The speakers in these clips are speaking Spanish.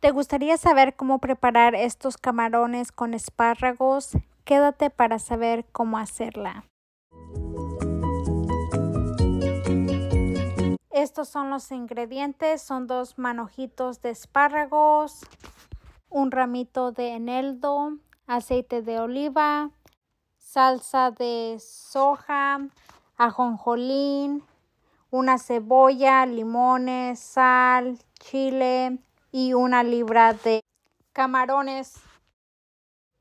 ¿Te gustaría saber cómo preparar estos camarones con espárragos? Quédate para saber cómo hacerla. Estos son los ingredientes, son dos manojitos de espárragos, un ramito de eneldo, aceite de oliva, salsa de soja, ajonjolín, una cebolla, limones, sal, chile, y una libra de camarones.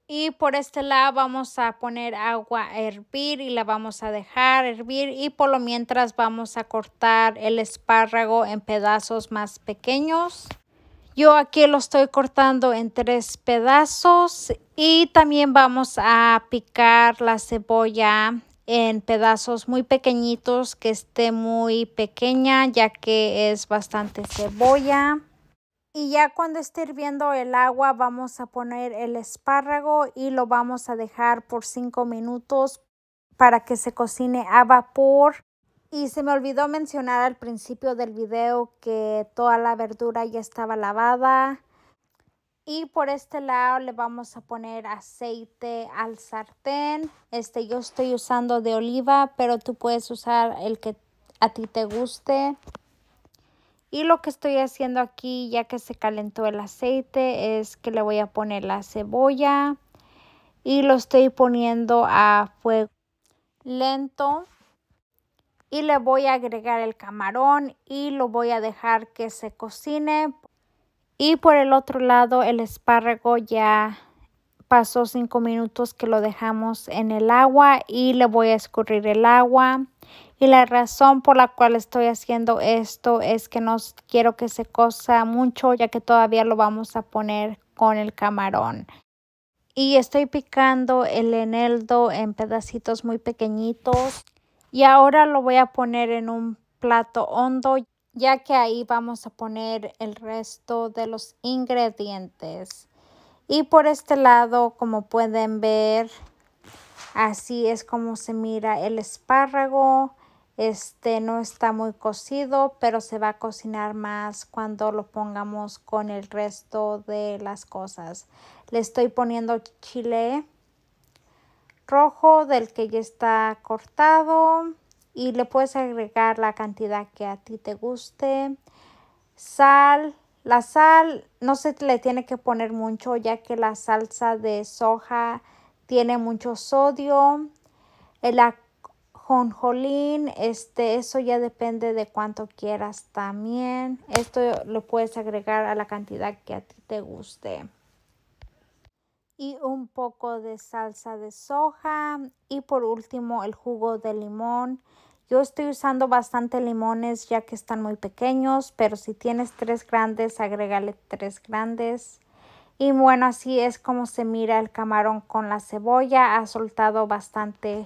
Y por este lado vamos a poner agua a hervir y la vamos a dejar hervir y por lo mientras vamos a cortar el espárrago en pedazos más pequeños. Yo aquí lo estoy cortando en tres pedazos y también vamos a picar la cebolla en pedazos muy pequeñitos que esté muy pequeña ya que es bastante cebolla. Y ya cuando esté hirviendo el agua vamos a poner el espárrago y lo vamos a dejar por 5 minutos para que se cocine a vapor. Y se me olvidó mencionar al principio del video que toda la verdura ya estaba lavada. Y por este lado le vamos a poner aceite al sartén. Este yo estoy usando de oliva, pero tú puedes usar el que a ti te guste. Y lo que estoy haciendo aquí, ya que se calentó el aceite, es que le voy a poner la cebolla y lo estoy poniendo a fuego lento. Y le voy a agregar el camarón y lo voy a dejar que se cocine. Y por el otro lado, el espárrago ya pasó cinco minutos que lo dejamos en el agua y le voy a escurrir el agua. Y la razón por la cual estoy haciendo esto es que no quiero que se cosa mucho ya que todavía lo vamos a poner con el camarón. Y estoy picando el eneldo en pedacitos muy pequeñitos. Y ahora lo voy a poner en un plato hondo ya que ahí vamos a poner el resto de los ingredientes. Y por este lado, como pueden ver, así es como se mira el espárrago. Este no está muy cocido, pero se va a cocinar más cuando lo pongamos con el resto de las cosas. Le estoy poniendo chile rojo del que ya está cortado y le puedes agregar la cantidad que a ti te guste. Sal, la sal no se le tiene que poner mucho ya que la salsa de soja tiene mucho sodio. El ajonjolín, este, eso ya depende de cuánto quieras también. Esto lo puedes agregar a la cantidad que a ti te guste. Y un poco de salsa de soja. Y por último el jugo de limón. Yo estoy usando bastante limones ya que están muy pequeños, pero si tienes tres grandes, agrégale tres grandes. Y bueno, así es como se mira el camarón con la cebolla. Ha soltado bastante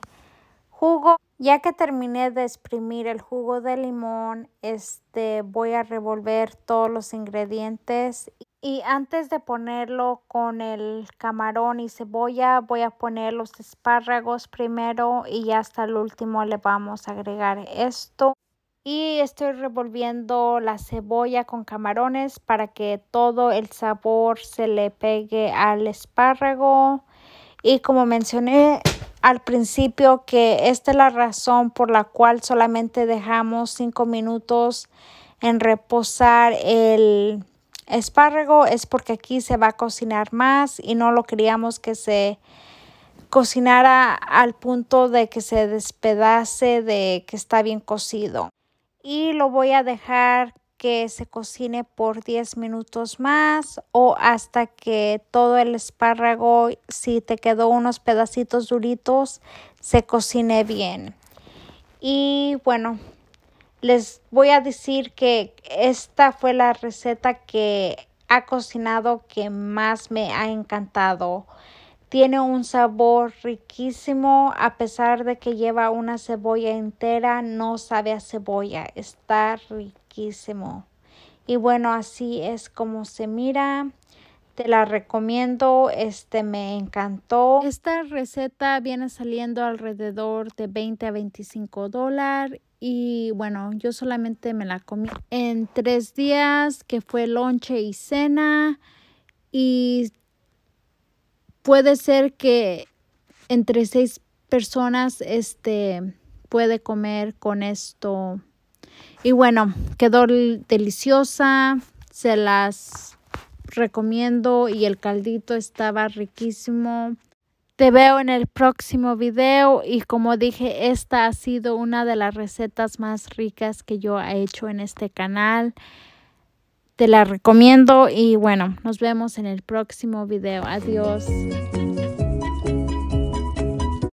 jugo. Ya que terminé de exprimir el jugo de limón, este, voy a revolver todos los ingredientes y antes de ponerlo con el camarón y cebolla, voy a poner los espárragos primero y hasta el último le vamos a agregar esto. Y estoy revolviendo la cebolla con camarones para que todo el sabor se le pegue al espárrago. Y como mencioné al principio que esta es la razón por la cual solamente dejamos 5 minutos en reposar el espárrago es porque aquí se va a cocinar más y no lo queríamos que se cocinara al punto de que se despedace de que está bien cocido. Y lo voy a dejar que se cocine por 10 minutos más o hasta que todo el espárrago, si te quedó unos pedacitos duritos, se cocine bien. Y bueno, les voy a decir que esta fue la receta que ha cocinado que más me ha encantado. Tiene un sabor riquísimo a pesar de que lleva una cebolla entera, no sabe a cebolla, está riquísimo. Y bueno, así es como se mira. Te la recomiendo, este me encantó. Esta receta viene saliendo alrededor de 20 a 25 dólares y bueno, yo solamente me la comí en tres días, que fue lonche y cena. Y puede ser que entre seis personas este, puede comer con esto. Y bueno, quedó deliciosa. Se las recomiendo y el caldito estaba riquísimo. Te veo en el próximo video y como dije, esta ha sido una de las recetas más ricas que yo he hecho en este canal. Te la recomiendo y bueno, nos vemos en el próximo video. Adiós.